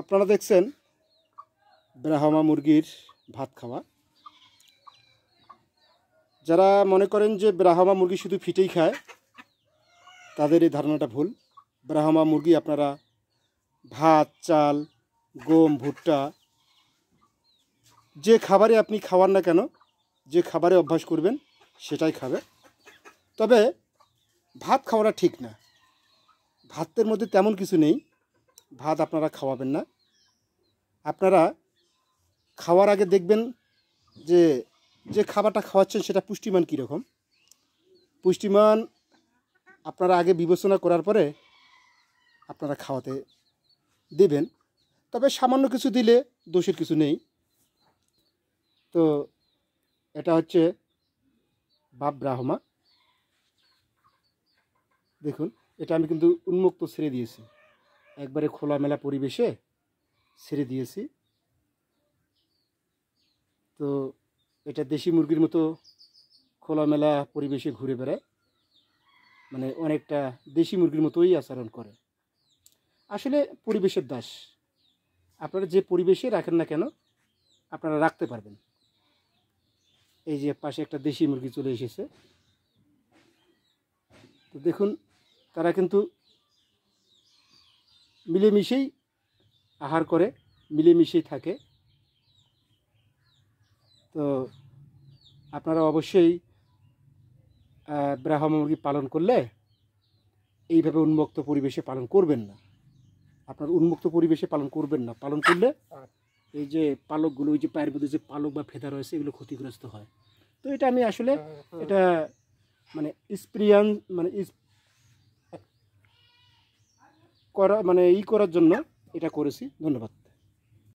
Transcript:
আপনারা দেখছেন ব্রাহ্মা মুরগির ভাত খাওয়া যারা মনে করেন যে ব্রাহ্মা মুরগি শুধু ফিটেই খায় তাদের এই ধারণাটা ভুল ব্রাহ্মা মুরগি আপনারা ভাত চাল গম ভুট্টা যে খাবারে আপনি খাওয়ান না কেন যে খাবারে অভ্যাস করবেন সেটাই খাবে তবে ভাত খাওয়াটা ঠিক না ভাতের মধ্যে তেমন কিছু নেই ভাত আপনারা খাওয়াবেন না আপনারা খাওয়ার আগে দেখবেন যে যে খাবারটা খাওয়াচ্ছেন সেটা পুষ্টিমান কীরকম পুষ্টিমান আপনারা আগে বিবেচনা করার পরে আপনারা খাওয়াতে দেবেন তবে সামান্য কিছু দিলে দোষের কিছু নেই তো এটা হচ্ছে বাপ ব্রাহ্মা দেখুন এটা আমি কিন্তু উন্মুক্ত ছেড়ে দিয়েছি একবারে খোলামেলা পরিবেশে ছেড়ে দিয়েছি তো এটা দেশি মুরগির মতো খোলামেলা পরিবেশে ঘুরে বেড়ায় মানে অনেকটা দেশি মুরগির মতোই আচরণ করে আসলে পরিবেশের দাস আপনারা যে পরিবেশে রাখেন না কেন আপনারা রাখতে পারবেন এই যে পাশে একটা দেশি মুরগি চলে এসেছে তো দেখুন তারা কিন্তু মিলেমিশেই আহার করে মিলেমিশেই থাকে তো আপনারা অবশ্যই ব্রাহ্ম মুরগি পালন করলে এইভাবে উন্মুক্ত পরিবেশে পালন করবেন না আপনার উন্মুক্ত পরিবেশে পালন করবেন না পালন করলে আচ্ছা। এই যে পালকগুলো ওই যে পায়ের মধ্যে যে পালক বা ফেদা রয়েছে এগুলো ক্ষতিগ্রস্ত হয় তো এটা আমি আসলে হ্যাঁ, হ্যাঁ। এটা মানে স্প্রিয়ান মানে করা মানে ই করার জন্য এটা করেছি ধন্যবাদ